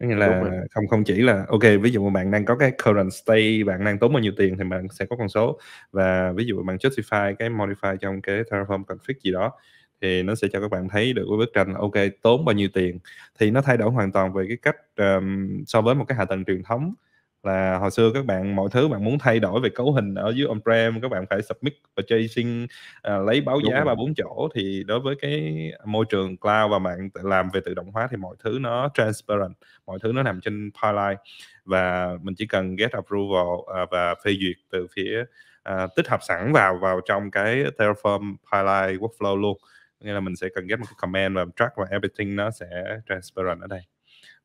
nghĩa là không không chỉ là ok ví dụ bạn đang có cái current state bạn đang tốn bao nhiêu tiền thì bạn sẽ có con số và ví dụ bạn justify cái modify trong cái terraform config gì đó thì nó sẽ cho các bạn thấy được cái bức tranh ok tốn bao nhiêu tiền thì nó thay đổi hoàn toàn về cái cách um, so với một cái hạ tầng truyền thống là hồi xưa các bạn mọi thứ bạn muốn thay đổi về cấu hình ở dưới on-prem các bạn phải submit và chasing à, lấy báo Đúng giá ba bốn chỗ thì đối với cái môi trường cloud và bạn làm về tự động hóa thì mọi thứ nó transparent mọi thứ nó nằm trên pipeline và mình chỉ cần get approval à, và phê duyệt từ phía à, tích hợp sẵn vào vào trong cái Terraform pipeline workflow luôn nghĩa là mình sẽ cần get một cái comment và track và everything nó sẽ transparent ở đây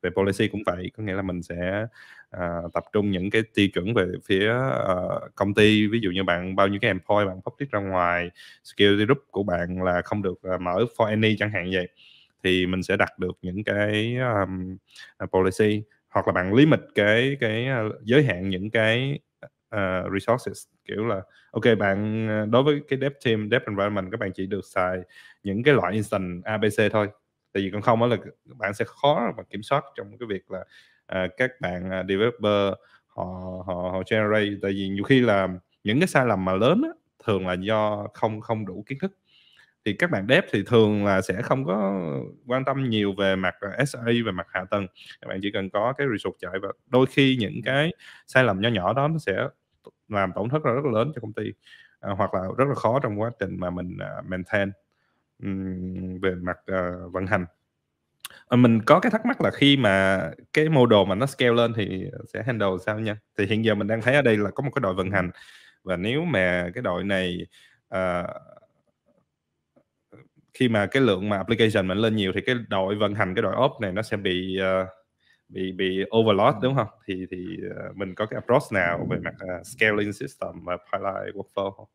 về policy cũng vậy có nghĩa là mình sẽ À, tập trung những cái tiêu chuẩn về phía uh, công ty ví dụ như bạn bao nhiêu cái employee bạn public ra ngoài skill group của bạn là không được uh, mở for any chẳng hạn vậy thì mình sẽ đặt được những cái um, policy hoặc là bạn limit cái cái uh, giới hạn những cái uh, resources kiểu là ok bạn đối với cái dev team dev environment các bạn chỉ được xài những cái loại instant abc thôi tại vì còn không đó là bạn sẽ khó mà kiểm soát trong cái việc là à, các bạn à, developer họ họ họ generate tại vì nhiều khi là những cái sai lầm mà lớn á, thường là do không không đủ kiến thức thì các bạn dev thì thường là sẽ không có quan tâm nhiều về mặt à, sa về mặt hạ tầng các bạn chỉ cần có cái resource chạy và đôi khi những cái sai lầm nhỏ nhỏ đó nó sẽ làm tổn thất rất là lớn cho công ty à, hoặc là rất là khó trong quá trình mà mình uh, maintain um, về mặt uh, vận hành Ờ, mình có cái thắc mắc là khi mà cái mô đồ mà nó scale lên thì sẽ handle sao nha? Thì hiện giờ mình đang thấy ở đây là có một cái đội vận hành và nếu mà cái đội này, ờ khi mà cái lượng mà application mình lên nhiều thì cái đội vận hành cái đội ops này nó sẽ bị ờ, bị bị overload, đúng không? Thì thì, ờ, mình có cái approach nào về mặt, à, scaling system và pipeline workflow hông?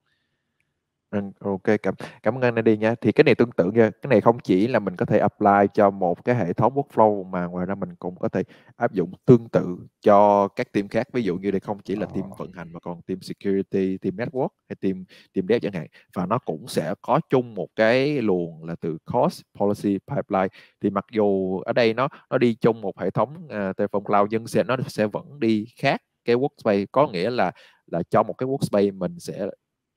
Vâng, ok cảm cảm ơn anh đi nha. Thì cái này tương tự nha, cái này không chỉ là mình có thể apply cho một cái hệ thống workflow mà ngoài ra mình cũng có thể áp dụng tương tự cho các team khác. Ví dụ như đây không chỉ là team vận hành mà còn team security, team network hay team team dev chẳng hạn và nó cũng sẽ có chung một cái luồng là từ cost policy pipeline. Thì mặc dù ở đây nó nó đi chung một hệ thống uh, Terraform Cloud nhưng sẽ nó sẽ vẫn đi khác cái workspace có nghĩa là là cho một cái workspace mình sẽ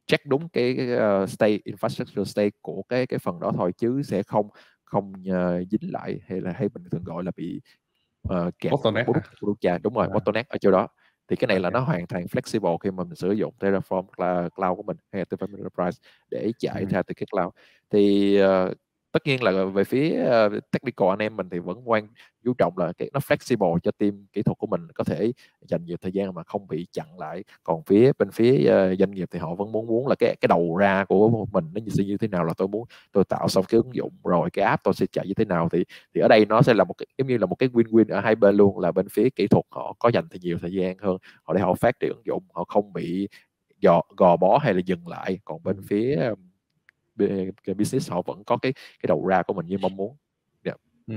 check đúng cái, cái uh, state infrastructure state của cái cái phần đó thôi chứ sẽ không không uh, dính lại hay là hay mình thường gọi là bị uh, kẹt bottleneck à. đúng rồi à. bottleneck ở chỗ đó thì cái này là nó hoàn toàn flexible khi mà mình sử dụng Terraform cloud của mình hay là Terraform Enterprise để chạy ừ. theo từ cái cloud thì uh, tất nhiên là về phía uh, technical anh em mình thì vẫn quan chú trọng là cái nó flexible cho team kỹ thuật của mình có thể dành nhiều thời gian mà không bị chặn lại còn phía bên phía ờ, doanh nghiệp thì họ vẫn muốn muốn là cái cái đầu ra của mình nó như, như thế nào là tôi muốn tôi tạo xong cái ứng dụng rồi cái app tôi sẽ chạy như thế nào thì thì ở đây nó sẽ là một cái giống như là một cái win-win ở hai bên luôn là bên phía kỹ thuật họ có dành thì nhiều thời gian hơn họ để họ phát triển ứng dụng họ không bị dò, gò bó hay là dừng lại còn bên phía business họ vẫn có cái cái đầu ra của mình như mong muốn yeah. Dạ.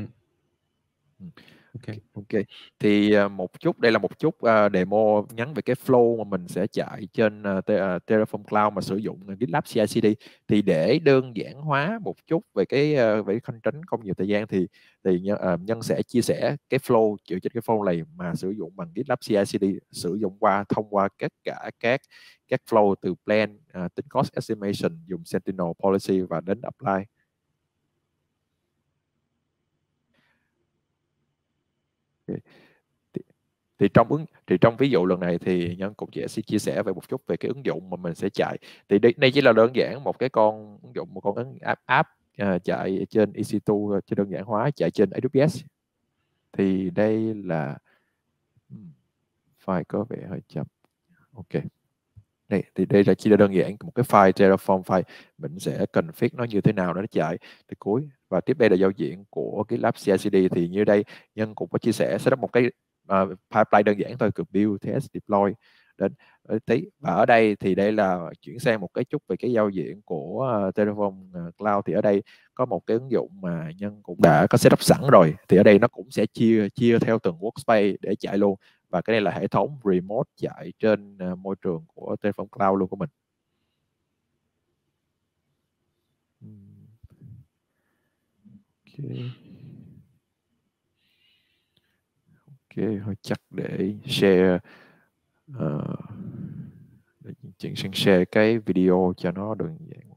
ừ ok ok thì à, một chút đây là một chút uh, demo nhắn về cái flow mà mình sẽ chạy trên uh, Terraform Cloud mà sử dụng GitLab CI/CD thì để đơn giản hóa một chút về cái uh, về khăn tránh không nhiều thời gian thì thì uh, nhân sẽ chia sẻ cái flow chịu trên cái flow này mà sử dụng bằng GitLab CI/CD sử dụng qua thông qua tất cả các các flow từ plan uh, tính cost estimation dùng Sentinel policy và đến apply thì, thì, thì trong ứng thì trong ví dụ lần này thì nhân cũng sẽ chia sẻ về một chút về cái ứng dụng mà mình sẽ chạy thì đây, đây chỉ là đơn giản một cái con ứng dụng một con ứng app, app à, chạy trên EC2 à, trên đơn giản hóa chạy trên AWS thì đây là file có vẻ hơi chậm ok này thì đây là chỉ là đơn giản một cái file Terraform file mình sẽ config nó như thế nào để nó chạy từ cuối và tiếp đây là giao diện của cái lab CI/CD thì như đây nhân cũng có chia sẻ sẽ là một cái uh, pipeline đơn giản thôi từ build test deploy đến ờ, tí và ở đây thì đây là chuyển sang một cái chút về cái giao diện của uh, Terraform à, Cloud thì ở đây có một cái ứng dụng mà nhân cũng đã có setup sẵn rồi thì ở đây nó cũng sẽ chia chia theo từng workspace để chạy luôn và cái này là hệ thống remote chạy trên à, môi trường của Terraform Cloud luôn của mình Okay. ok thôi chắc để share uh, để chuyển sang share cái video cho nó đơn giản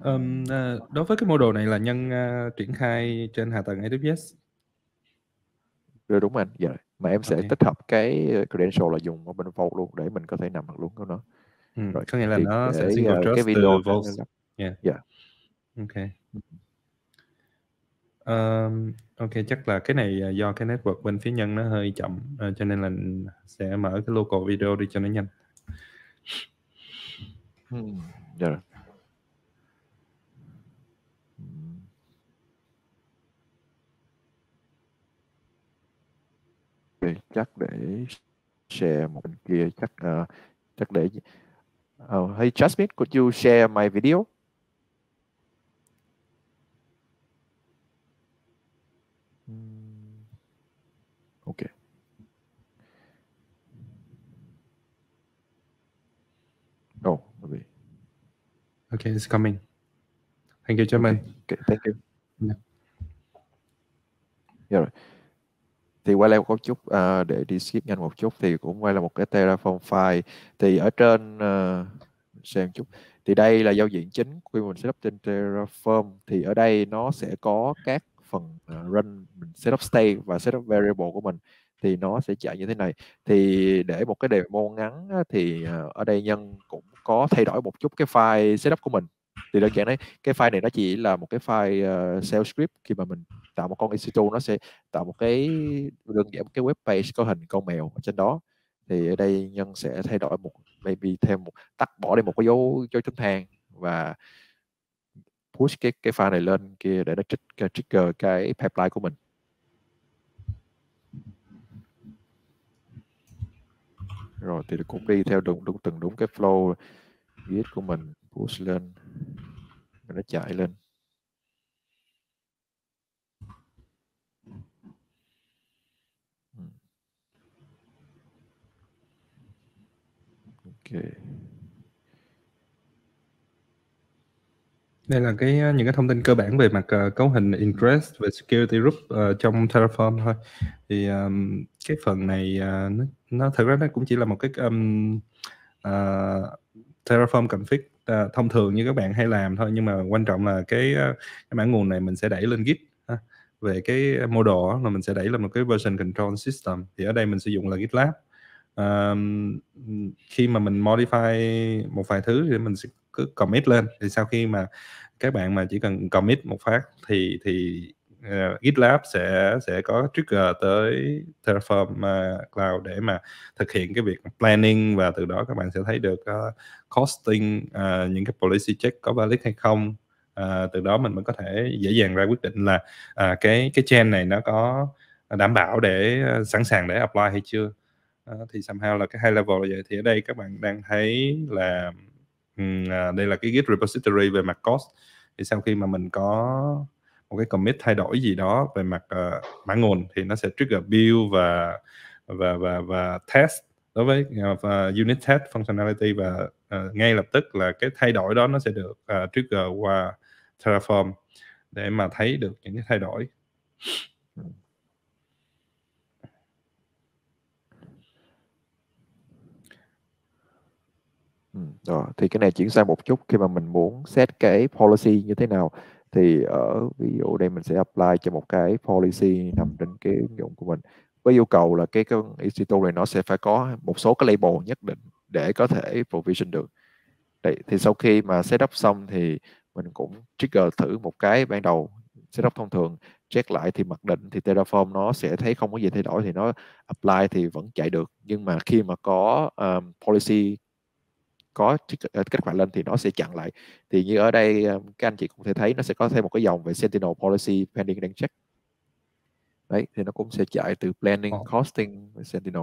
Ừm, à, đối với cái mô đồ này là Nhân, a, à, triển khai trên hạ tầng AWS. Rồi, dạ, đúng rồi anh. Dạ, mà em sẽ kê. tích hợp cái, ơ, ờ, credential là dùng ở bên Vault luôn để mình có thể nằm được luôn của nó. Ừm, Rồi, có nghĩa là nó sẽ ờ, single ờ, cái video từ video Vault. Yeah. dạ. Ô kê. Ừm, ừm. Ờm, chắc là cái này, à, do cái network bên phía Nhân nó hơi chậm, ờ, cho nên là sẽ mở cái local video đi cho nó nhanh. Ừm, dạ rồi. chắc để share một bên kia chắc uh, chắc để oh, hey Jasmine could you share my video hmm, okay oh okay it's coming thank you German okay, okay thank you yeah, yeah right thì quay lại một chút uh, để đi skip nhanh một chút thì cũng quay là một cái Terraform file thì ở trên uh, xem chút thì đây là giao diện chính khi mình setup trên Terraform thì ở đây nó sẽ có các phần uh, run setup state và setup variable của mình thì nó sẽ chạy như thế này thì để một cái demo ngắn thì ở đây nhân cũng có thay đổi một chút cái file setup của mình thì đơn giản đấy cái file này nó chỉ là một cái file uh, ờ, sales script khi mà mình tạo một con EC2 nó sẽ tạo một cái đơn giản một cái web page có hình con mèo ở trên đó thì ở đây nhân sẽ thay đổi một maybe thêm một tắt bỏ đi một cái dấu dấu chấm than và push cái cái file này lên kia để nó trigger, trigger cái pipeline của mình rồi thì cũng đi theo đúng đúng từng đúng, cái flow git của mình push lên mình nó chạy lên ok đây là cái những cái thông tin cơ bản về mặt uh, cấu hình interest về security group uh, trong Terraform thôi thì um, cái phần này uh, nó, nó thật ra nó cũng chỉ là một cái um, uh, Terraform config uh, thông thường như các bạn hay làm thôi nhưng mà quan trọng là cái ờ, cái mã nguồn này mình sẽ đẩy lên git ha. về cái ờ, model là mình sẽ đẩy lên một cái version control system thì ở đây mình sử dụng là gitlab um, khi mà mình modify một vài thứ thì mình sẽ cứ commit lên thì sau khi mà các bạn mà chỉ cần commit một phát thì thì uh, GitLab sẽ sẽ có trigger tới Terraform uh, Cloud để mà thực hiện cái việc planning và từ đó các bạn sẽ thấy được uh, costing uh, những cái policy check có valid hay không uh, từ đó mình mới có thể dễ dàng ra quyết định là uh, cái cái chain này nó có đảm bảo để uh, sẵn sàng để apply hay chưa uh, thì somehow là cái hai level vậy thì ở đây các bạn đang thấy là uh, đây là cái git repository về mặt cost thì sau khi mà mình có một cái commit thay đổi gì đó về mặt uh, mã nguồn thì nó sẽ trigger build và và và và test đối với uh, unit test functionality và uh, ngay lập tức là cái thay đổi đó nó sẽ được uh, trigger qua Terraform để mà thấy được những cái thay đổi. Ừ, rồi, thì cái này chuyển sang một chút khi mà mình muốn set cái policy như thế nào thì ở ví dụ đây mình sẽ apply cho một cái policy nằm trên cái ứng dụng của mình với yêu cầu là cái, cái institute này nó sẽ phải có một số cái label nhất định để có thể provision được Đấy, thì sau khi mà setup xong thì mình cũng trigger thử một cái ban đầu setup thông thường check lại thì mặc định thì Terraform nó sẽ thấy không có gì thay đổi thì nó apply thì vẫn chạy được nhưng mà khi mà có um, policy có kết quả ờ, lên thì nó sẽ chặn lại thì như ở đây ờ, các anh chị cũng thể thấy nó sẽ có thêm một cái dòng về Sentinel Policy Pending đang check đấy thì nó cũng sẽ chạy từ planning oh. costing Sentinel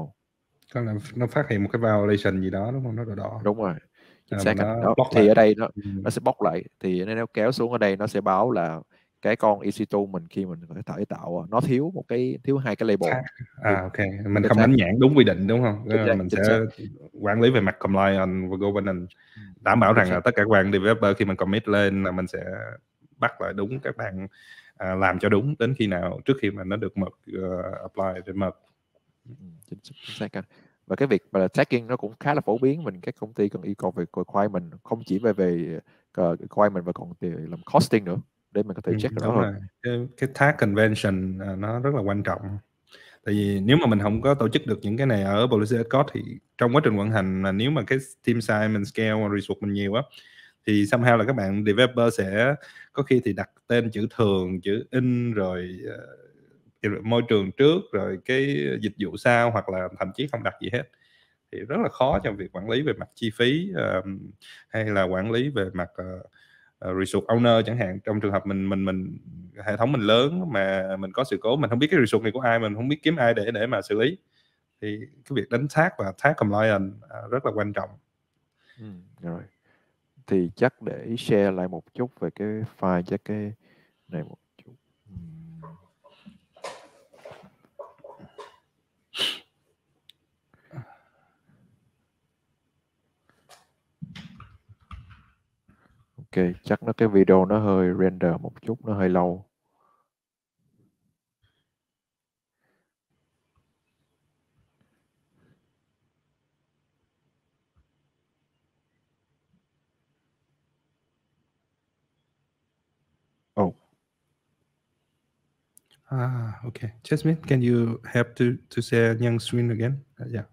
có là nó phát hiện một cái violation gì đó đúng không nó đỏ đỏ đúng rồi chính à, xác nó đó. thì lại. ở đây nó, ừ. nó sẽ bóc lại thì nếu kéo xuống ở đây nó sẽ báo là cái con EC2 mình khi mình có thể tạo à, nó thiếu một cái thiếu hai cái label à, à ok mình không đánh nhãn đúng quy định đúng không ờ, exact, mình sẽ exact. quản lý về mặt compliance và governance ừ, đảm bảo rằng là tất cả các bạn developer khi mình commit lên là mình sẽ bắt lại đúng các bạn à, làm cho đúng đến khi nào trước khi mà nó được mật uh, ờ, apply để mật ừ, chính xác và cái việc mà là tagging nó cũng khá là phổ biến mình các công ty cần yêu cầu về requirement không chỉ về về ờ, requirement và còn làm costing nữa để mình có thể Ừ, check cái đó đúng thôi. rồi. Cái cái tag convention, à, nó rất là quan trọng. Tại vì nếu mà mình không có tổ chức được những cái này ở policy accord thì trong quá trình vận hành mà nếu mà cái team size mình scale và resource mình nhiều á, thì somehow là các bạn developer sẽ có khi thì đặt tên chữ thường, chữ in rồi, ờ, môi trường trước, rồi cái dịch vụ sao hoặc là thậm chí không đặt gì hết. Thì rất là khó trong việc quản lý về mặt chi phí, ờm, hay là quản lý về mặt, ờ, uh, ờ, resource owner chẳng hạn trong trường hợp mình mình mình hệ thống mình lớn mà mình có sự cố mình không biết cái resource này của ai mình không biết kiếm ai để để mà xử lý thì cái việc đánh xác và thác compliance uh, rất là quan trọng ừ, rồi thì chắc để share lại một chút về cái file chắc cái này một Ok, chắc nó cái video nó hơi render một chút, nó hơi lâu. Oh. Ah, okay. Jasmine, can you help to to share young screen again? Uh, yeah.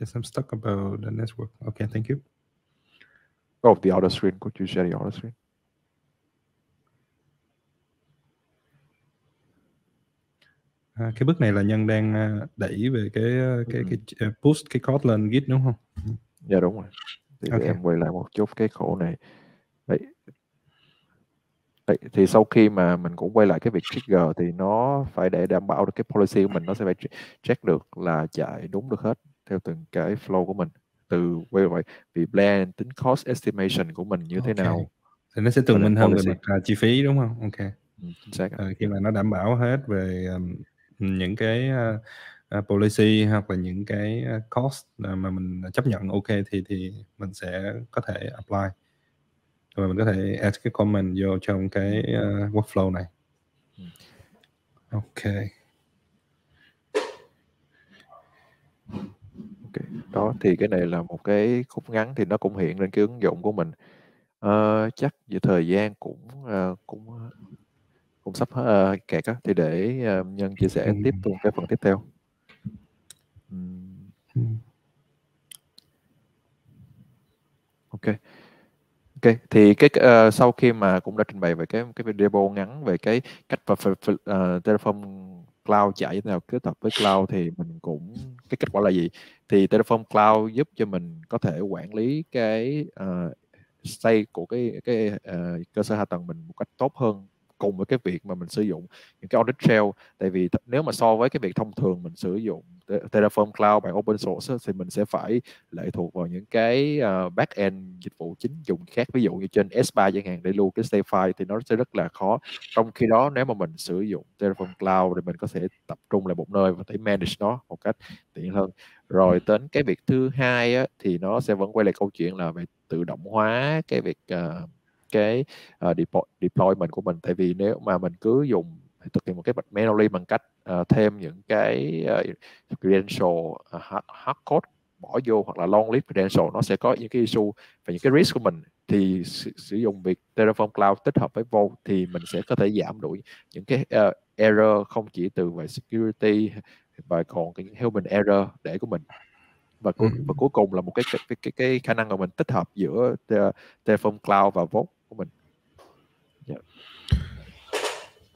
Yes, I'm stuck about the network. Okay, thank you. Oh, the other screen. Could you share the other screen? À, cái bước này là nhân đang à, đẩy về cái à, cái ừ. cái à, push cái code lên git đúng không? Ừ. Dạ đúng rồi. Thì okay. em quay lại một chút cái khổ này. Đấy. Đấy, thì sau khi mà mình cũng quay lại cái việc trigger thì nó phải để đảm bảo được cái policy của mình nó sẽ phải check được là chạy đúng được hết theo từng cái flow của mình từ quay lại vì plan tính cost estimation của mình như okay. thế nào thì nó sẽ tường minh hơn về mặt à, chi phí đúng không ok ừ, chính xác ờ, khi mà nó đảm bảo hết về um, những cái uh, policy hoặc là những cái cost mà mình chấp nhận ok thì thì mình sẽ có thể apply và mình có thể add cái comment vô trong cái uh, workflow này ừ. ok Okay. Đó thì cái này là một cái khúc ngắn thì nó cũng hiện lên cái ứng dụng của mình. Ờ, chắc về thời gian cũng ờ, cũng ờ, cũng sắp uh, kẹt á thì để ờ, Nhân chia sẻ tiếp Ừm. luôn cái phần tiếp theo. OK. OK, thì cái ờ, sau khi mà cũng đã trình bày về cái cái video ngắn về cái cách và ph ph ờ, Cloud chạy thế nào kết hợp với cloud thì mình cũng cái kết quả là gì? thì Terraform Cloud giúp cho mình có thể quản lý cái uh, ờ, state của cái cái uh, cơ sở hạ tầng mình một cách tốt hơn cùng với cái việc mà mình sử dụng những cái audit trail tại vì nếu mà so với cái việc thông thường mình sử dụng Terraform Cloud bằng open source thì mình sẽ phải lệ thuộc vào những cái uh, ờ, back end dịch vụ chính dùng khác ví dụ như trên S3 chẳng hạn để lưu cái state file thì nó sẽ rất là khó trong khi đó nếu mà mình sử dụng Terraform Cloud thì mình có thể tập trung lại một nơi và thể manage nó một cách tiện hơn rồi đến cái việc thứ hai á, thì nó sẽ vẫn quay lại câu chuyện là về tự động hóa cái việc uh, cái uh, deploy, deployment của mình tại vì nếu mà mình cứ dùng thực hiện một cái manually bằng cách uh, thêm những cái uh, credential uh, hard, code bỏ vô hoặc là long list credential nó sẽ có những cái issue và những cái risk của mình thì sử, sử dụng việc Terraform Cloud tích hợp với Vault thì mình sẽ có thể giảm đuổi những cái uh, error không chỉ từ về security và còn cái human error để của mình và cuối, và cuối cùng là một cái cái cái, cái khả năng mà mình tích hợp giữa Terraform Cloud và Vault của mình yeah.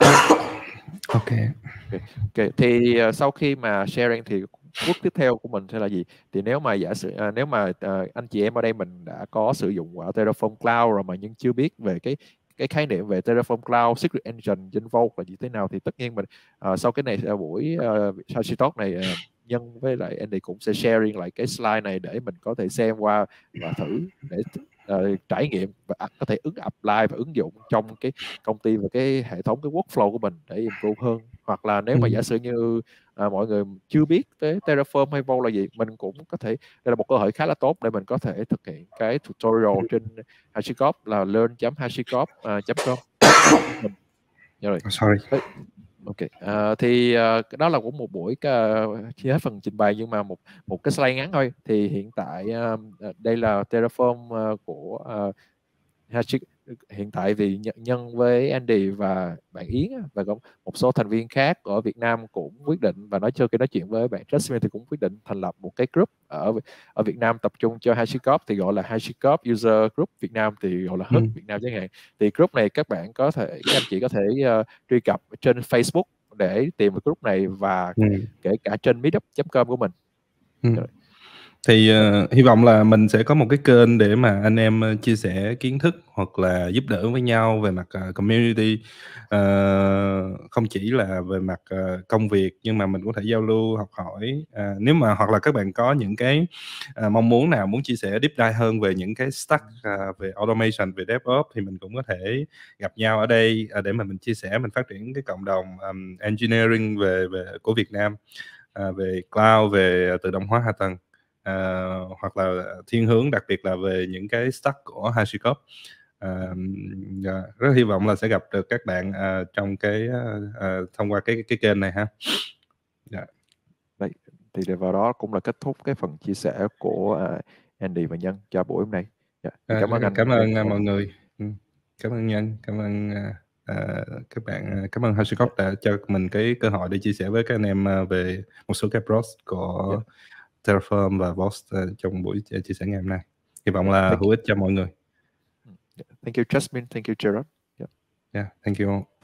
Dạ. okay. ok ok thì uh, sau khi mà sharing thì bước tiếp theo của mình sẽ là gì thì nếu mà giả sử à, nếu mà à, anh chị em ở đây mình đã có sử dụng ở Terraform Cloud rồi mà nhưng chưa biết về cái cái khái niệm về Terraform Cloud, Secret Engine, Invoke là như thế nào thì tất nhiên mình à, sau cái này à, buổi à, sau talk này à, nhân với lại Andy cũng sẽ sharing lại cái slide này để mình có thể xem qua và thử để Ờ, trải nghiệm và có thể ứng apply và ứng dụng trong cái công ty và cái hệ thống cái workflow của mình để improve hơn hoặc là nếu mà ừ. giả sử như à, mọi người chưa biết tới Terraform hay Vault là gì mình cũng có thể đây là một cơ hội khá là tốt để mình có thể thực hiện cái tutorial trên HashiCorp là learn.hashicorp.com à, com. Ờ, sorry ok à, thì à, đó là cũng một buổi à, chia hết phần trình bày nhưng mà một một cái slide ngắn thôi thì hiện tại à, đây là Terraform à, của à, hiện tại vì nhân với Andy và bạn Yến và có một số thành viên khác ở Việt Nam cũng quyết định và nói chơi khi nói chuyện với bạn Jasmine thì cũng quyết định thành lập một cái group ở ở Việt Nam tập trung cho HashiCorp thì gọi là HashiCorp User Group Việt Nam thì gọi là hết ừ. Việt Nam chẳng hạn thì group này các bạn có thể các anh chị có thể uh, truy cập trên Facebook để tìm một group này và ừ. kể cả trên meetup.com của mình ừ thì uh, hy vọng là mình sẽ có một cái kênh để mà anh em ờ, chia sẻ kiến thức hoặc là giúp đỡ với nhau về mặt uh, community uh, không chỉ là về mặt uh, công việc nhưng mà mình có thể giao lưu học hỏi uh, nếu mà hoặc là các bạn có những cái uh, mong muốn nào muốn chia sẻ deep dive hơn về những cái stack uh, về automation về DevOps thì mình cũng có thể gặp nhau ở đây uh, để mà mình chia sẻ mình phát triển cái cộng đồng um, engineering về về của Việt Nam uh, về cloud về tự động hóa hạ tầng Ờ, hoặc là thiên hướng đặc biệt là về những cái stack của HashiCorp uh, ờ, yeah. Dạ, rất hy vọng là sẽ gặp được các bạn uh, trong cái uh, uh, thông qua cái cái kênh này ha yeah. Dạ. Đấy, thì để vào đó cũng là kết thúc cái phần chia sẻ của uh, Andy và Nhân cho buổi hôm nay yeah. Dạ, cảm uh, ơn anh cảm ơn uh, mọi người ừ, cảm ơn Nhân cảm ơn uh, uh, các bạn cảm ơn Hashicorp đã cho mình cái cơ hội để chia sẻ với các anh em về một số cái pros của yeah Terraform và Box ờ, trong buổi chia sẻ ngày hôm nay. Hy vọng là thank hữu ích cho mọi người. Thank you Jasmine, thank you Gerard. Yeah, yeah thank you all.